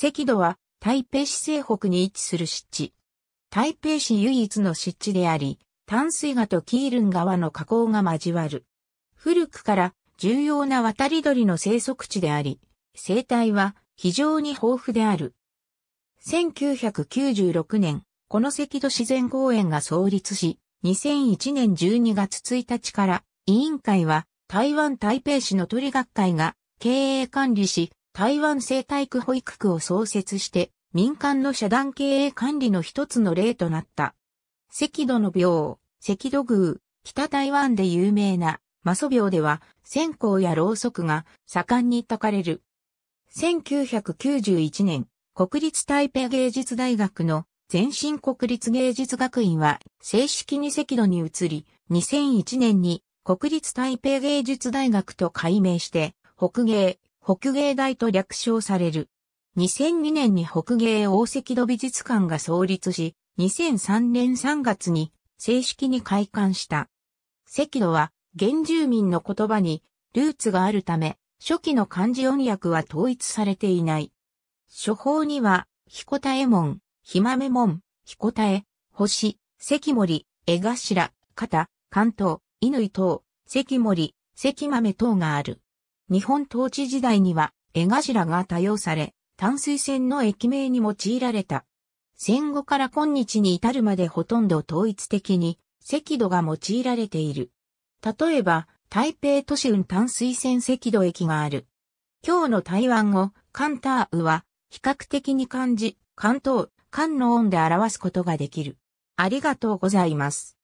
赤土は台北市西北に位置する湿地。台北市唯一の湿地であり、淡水河とキールン川の河口が交わる。古くから重要な渡り鳥の生息地であり、生態は非常に豊富である。1996年、この赤土自然公園が創立し、2001年12月1日から委員会は台湾台北市の鳥学会が経営管理し、台湾生態区保育区を創設して、民間の社団経営管理の一つの例となった。赤土の病、赤土宮、北台湾で有名な、マソ病では、線香やろうそくが盛んに焚かれる。1991年、国立台北芸術大学の全身国立芸術学院は正式に赤土に移り、2001年に国立台北芸術大学と改名して、北芸、北芸大と略称される。2002年に北芸大赤土美術館が創立し、2003年3月に正式に開館した。赤土は原住民の言葉にルーツがあるため、初期の漢字音訳は統一されていない。書法には、彦田右衛門、ひまめ門、彦田江、星、関森、江頭、肩、関東、乾等、関森、関豆等がある。日本統治時代には絵頭が多用され、淡水線の駅名に用いられた。戦後から今日に至るまでほとんど統一的に赤土が用いられている。例えば、台北都市運淡水線赤土駅がある。今日の台湾語、カンターウは、比較的に漢字、関東、漢の音で表すことができる。ありがとうございます。